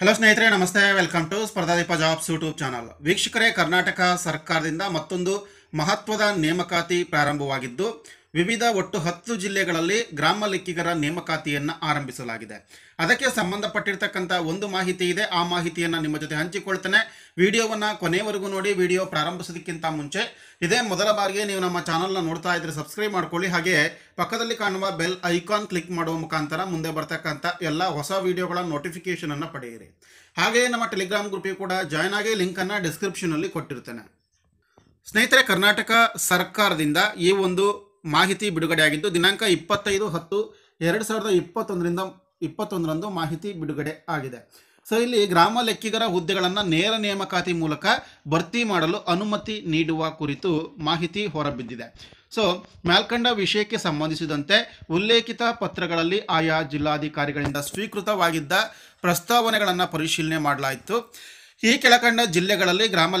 hello ಸ್ನೇಹಿತರೆ ನಮಸ್ತೆ welcome to Spardhadeepa jobs YouTube channel ವೀಕ್ಷಕರೇ ಕರ್ನಾಟಕ ಸರ್ಕಾರದಿಂದ ಮತ್ತೊಂದು ಮಹತ್ವದ ನೇಮಕಾತಿ ಪ್ರಾರಂಭವಾಗಿದ್ದು ವಿವಿಧ ಒಟ್ಟು ಹತ್ತು ಜಿಲ್ಲೆಗಳಲ್ಲಿ ಗ್ರಾಮ ಲೆಕ್ಕಿಗರ ನೇಮಕಾತಿಯನ್ನು ಆರಂಭಿಸಲಾಗಿದೆ ಅದಕ್ಕೆ ಸಂಬಂಧಪಟ್ಟಿರ್ತಕ್ಕಂಥ ಒಂದು ಮಾಹಿತಿ ಇದೆ ಆ ಮಾಹಿತಿಯನ್ನು ನಿಮ್ಮ ಜೊತೆ ಹಂಚಿಕೊಳ್ತೇನೆ ವಿಡಿಯೋವನ್ನು ಕೊನೆವರೆಗೂ ನೋಡಿ ವಿಡಿಯೋ ಪ್ರಾರಂಭಿಸೋದಕ್ಕಿಂತ ಮುಂಚೆ ಇದೇ ಮೊದಲ ಬಾರಿಗೆ ನೀವು ನಮ್ಮ ಚಾನಲ್ನ ನೋಡ್ತಾ ಇದ್ರೆ ಸಬ್ಸ್ಕ್ರೈಬ್ ಮಾಡ್ಕೊಳ್ಳಿ ಹಾಗೆ ಪಕ್ಕದಲ್ಲಿ ಕಾಣುವ ಬೆಲ್ ಐಕಾನ್ ಕ್ಲಿಕ್ ಮಾಡುವ ಮುಖಾಂತರ ಮುಂದೆ ಬರ್ತಕ್ಕಂಥ ಎಲ್ಲ ಹೊಸ ವಿಡಿಯೋಗಳ ನೋಟಿಫಿಕೇಷನನ್ನು ಪಡೆಯಿರಿ ಹಾಗೆಯೇ ನಮ್ಮ ಟೆಲಿಗ್ರಾಮ್ ಗ್ರೂಪಿಗೆ ಕೂಡ ಜಾಯ್ನ್ ಆಗಿ ಲಿಂಕನ್ನು ಡಿಸ್ಕ್ರಿಪ್ಷನಲ್ಲಿ ಕೊಟ್ಟಿರ್ತೇನೆ ಸ್ನೇಹಿತರೆ ಕರ್ನಾಟಕ ಸರ್ಕಾರದಿಂದ ಈ ಒಂದು ಮಾಹಿತಿ ಬಿಡುಗಡೆಯಾಗಿದ್ದು ದಿನಾಂಕ ಇಪ್ಪತ್ತೈದು ಹತ್ತು ಎರಡು ಸಾವಿರದ ಇಪ್ಪತ್ತೊಂದರಿಂದ ಇಪ್ಪತ್ತೊಂದರಂದು ಮಾಹಿತಿ ಬಿಡುಗಡೆ ಆಗಿದೆ ಸೊ ಇಲ್ಲಿ ಗ್ರಾಮ ಲೆಕ್ಕಿಗರ ಹುದ್ದೆಗಳನ್ನು ನೇರ ನೇಮಕಾತಿ ಮೂಲಕ ಭರ್ತಿ ಮಾಡಲು ಅನುಮತಿ ನೀಡುವ ಕುರಿತು ಮಾಹಿತಿ ಹೊರಬಿದ್ದಿದೆ ಸೊ ಮೇಲ್ಕಂಡ ವಿಷಯಕ್ಕೆ ಸಂಬಂಧಿಸಿದಂತೆ ಉಲ್ಲೇಖಿತ ಪತ್ರಗಳಲ್ಲಿ ಆಯಾ ಜಿಲ್ಲಾಧಿಕಾರಿಗಳಿಂದ ಸ್ವೀಕೃತವಾಗಿದ್ದ ಪ್ರಸ್ತಾವನೆಗಳನ್ನು ಪರಿಶೀಲನೆ ಮಾಡಲಾಯಿತು ಈ ಕೆಳಕಂಡ ಜಿಲ್ಲೆಗಳಲ್ಲಿ ಗ್ರಾಮ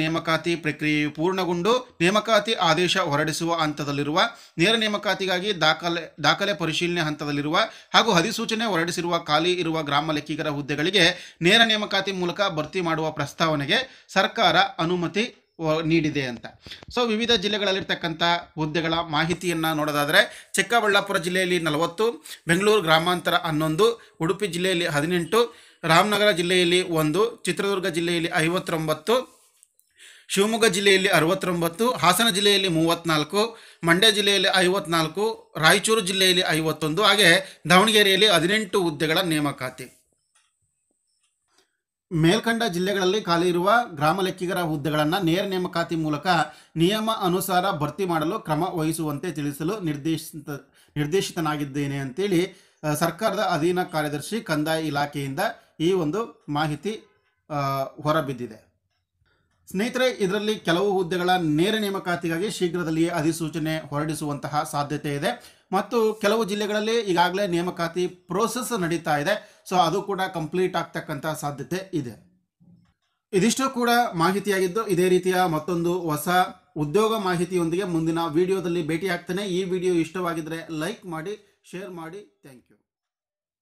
ನೇಮಕಾತಿ ಪ್ರಕ್ರಿಯೆಯು ಪೂರ್ಣಗೊಂಡು ನೇಮಕಾತಿ ಆದೇಶ ಹೊರಡಿಸುವ ಹಂತದಲ್ಲಿರುವ ನೇರ ನೇಮಕಾತಿಗಾಗಿ ದಾಖಲೆ ದಾಖಲೆ ಪರಿಶೀಲನೆ ಹಂತದಲ್ಲಿರುವ ಹಾಗೂ ಅಧಿಸೂಚನೆ ಹೊರಡಿಸಿರುವ ಖಾಲಿ ಇರುವ ಗ್ರಾಮ ಲೆಕ್ಕಿಗರ ಹುದ್ದೆಗಳಿಗೆ ನೇರ ನೇಮಕಾತಿ ಮೂಲಕ ಭರ್ತಿ ಮಾಡುವ ಪ್ರಸ್ತಾವನೆಗೆ ಸರ್ಕಾರ ಅನುಮತಿ ನೀಡಿದೆ ಅಂತ ಸೊ ವಿವಿಧ ಜಿಲ್ಲೆಗಳಲ್ಲಿರ್ತಕ್ಕಂಥ ಹುದ್ದೆಗಳ ಮಾಹಿತಿಯನ್ನು ನೋಡೋದಾದರೆ ಚಿಕ್ಕಬಳ್ಳಾಪುರ ಜಿಲ್ಲೆಯಲ್ಲಿ ನಲವತ್ತು ಬೆಂಗಳೂರು ಗ್ರಾಮಾಂತರ ಹನ್ನೊಂದು ಉಡುಪಿ ಜಿಲ್ಲೆಯಲ್ಲಿ ಹದಿನೆಂಟು ರಾಮನಗರ ಜಿಲ್ಲೆಯಲ್ಲಿ ಒಂದು ಚಿತ್ರದುರ್ಗ ಜಿಲ್ಲೆಯಲ್ಲಿ ಐವತ್ತೊಂಬತ್ತು ಶಿವಮೊಗ್ಗ ಜಿಲ್ಲೆಯಲ್ಲಿ ಅರವತ್ತೊಂಬತ್ತು ಹಾಸನ ಜಿಲ್ಲೆಯಲ್ಲಿ ಮೂವತ್ತ್ನಾಲ್ಕು ಮಂಡ್ಯ ಜಿಲ್ಲೆಯಲ್ಲಿ ಐವತ್ನಾಲ್ಕು ರಾಯಚೂರು ಜಿಲ್ಲೆಯಲ್ಲಿ ಐವತ್ತೊಂದು ಹಾಗೆ ದಾವಣಗೆರೆಯಲ್ಲಿ ಹದಿನೆಂಟು ಹುದ್ದೆಗಳ ನೇಮಕಾತಿ ಮೇಲ್ಕಂಡ ಜಿಲ್ಲೆಗಳಲ್ಲಿ ಖಾಲಿ ಇರುವ ಗ್ರಾಮ ಲೆಕ್ಕಿಗರ ಹುದ್ದೆಗಳನ್ನು ನೇರ ನೇಮಕಾತಿ ಮೂಲಕ ನಿಯಮ ಅನುಸಾರ ಭರ್ತಿ ಮಾಡಲು ಕ್ರಮ ವಹಿಸುವಂತೆ ತಿಳಿಸಲು ನಿರ್ದೇಶಿತ ನಿರ್ದೇಶಿತನಾಗಿದ್ದೇನೆ ಅಂತೇಳಿ ಸರ್ಕಾರದ ಅಧೀನ ಕಾರ್ಯದರ್ಶಿ ಕಂದಾಯ ಇಲಾಖೆಯಿಂದ ಈ ಒಂದು ಮಾಹಿತಿ ಹೊರಬಿದ್ದಿದೆ ಸ್ನೇಹಿತರೆ ಇದರಲ್ಲಿ ಕೆಲವು ಹುದ್ದೆಗಳ ನೇರ ನೇಮಕಾತಿಗಾಗಿ ಶೀಘ್ರದಲ್ಲಿಯೇ ಅಧಿಸೂಚನೆ ಹೊರಡಿಸುವಂತಹ ಸಾಧ್ಯತೆ ಇದೆ ಮತ್ತು ಕೆಲವು ಜಿಲ್ಲೆಗಳಲ್ಲಿ ಈಗಾಗಲೇ ನೇಮಕಾತಿ ಪ್ರೋಸೆಸ್ ನಡೀತಾ ಇದೆ ಸೊ ಅದು ಕೂಡ ಕಂಪ್ಲೀಟ್ ಆಗ್ತಕ್ಕಂತಹ ಸಾಧ್ಯತೆ ಇದೆ ಇದಿಷ್ಟು ಕೂಡ ಮಾಹಿತಿಯಾಗಿದ್ದು ಇದೇ ರೀತಿಯ ಮತ್ತೊಂದು ಹೊಸ ಉದ್ಯೋಗ ಮಾಹಿತಿಯೊಂದಿಗೆ ಮುಂದಿನ ವಿಡಿಯೋದಲ್ಲಿ ಭೇಟಿಯಾಗ್ತೇನೆ ಈ ವಿಡಿಯೋ ಇಷ್ಟವಾಗಿದ್ದರೆ ಲೈಕ್ ಮಾಡಿ ಶೇರ್ ಮಾಡಿ ಥ್ಯಾಂಕ್ ಯು